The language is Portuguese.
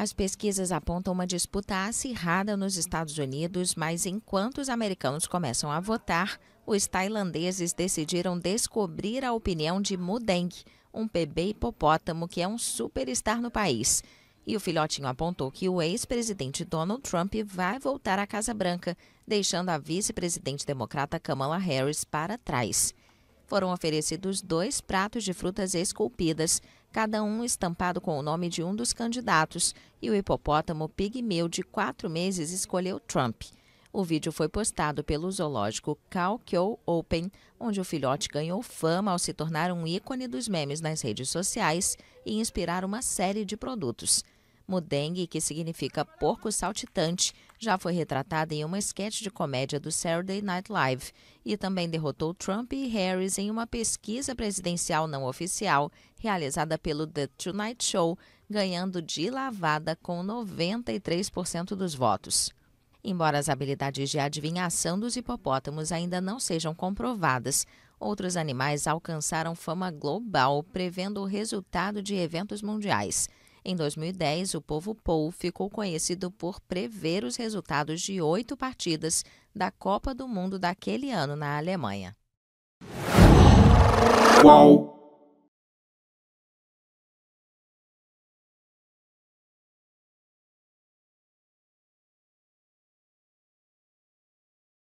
As pesquisas apontam uma disputa acirrada nos Estados Unidos, mas enquanto os americanos começam a votar, os tailandeses decidiram descobrir a opinião de Mudeng, um bebê hipopótamo que é um superstar no país. E o filhotinho apontou que o ex-presidente Donald Trump vai voltar à Casa Branca, deixando a vice-presidente democrata Kamala Harris para trás foram oferecidos dois pratos de frutas esculpidas, cada um estampado com o nome de um dos candidatos, e o hipopótamo pigmeu de quatro meses escolheu Trump. O vídeo foi postado pelo zoológico Kalkyo Open, onde o filhote ganhou fama ao se tornar um ícone dos memes nas redes sociais e inspirar uma série de produtos. Mudengue, que significa porco saltitante, já foi retratada em uma esquete de comédia do Saturday Night Live e também derrotou Trump e Harris em uma pesquisa presidencial não oficial realizada pelo The Tonight Show, ganhando de lavada com 93% dos votos. Embora as habilidades de adivinhação dos hipopótamos ainda não sejam comprovadas, outros animais alcançaram fama global, prevendo o resultado de eventos mundiais. Em 2010, o Povo Pou ficou conhecido por prever os resultados de oito partidas da Copa do Mundo daquele ano na Alemanha. Qual?